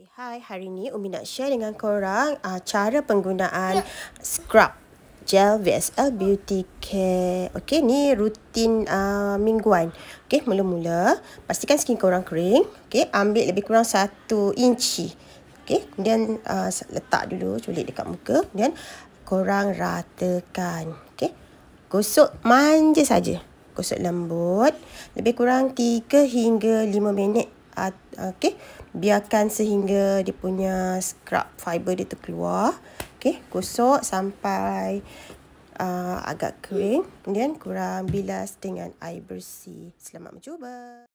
Okay, eh, hi, hari ini Umi nak share dengan korang uh, cara penggunaan ya. scrub gel VSL Beauty Care. Okay, ni rutin uh, mingguan. Okay, mula-mula pastikan skin korang kering. Okay, ambil lebih kurang satu inci. Okay, kemudian uh, letak dulu culik dekat muka. Kemudian korang ratakan. Okay, gosok manja saja. Gosok lembut. Lebih kurang tiga hingga lima minit okey biarkan sehingga dia punya scrub fiber dia keluar. okey gosok sampai uh, agak kering kemudian kurang bilas dengan air bersih selamat mencuba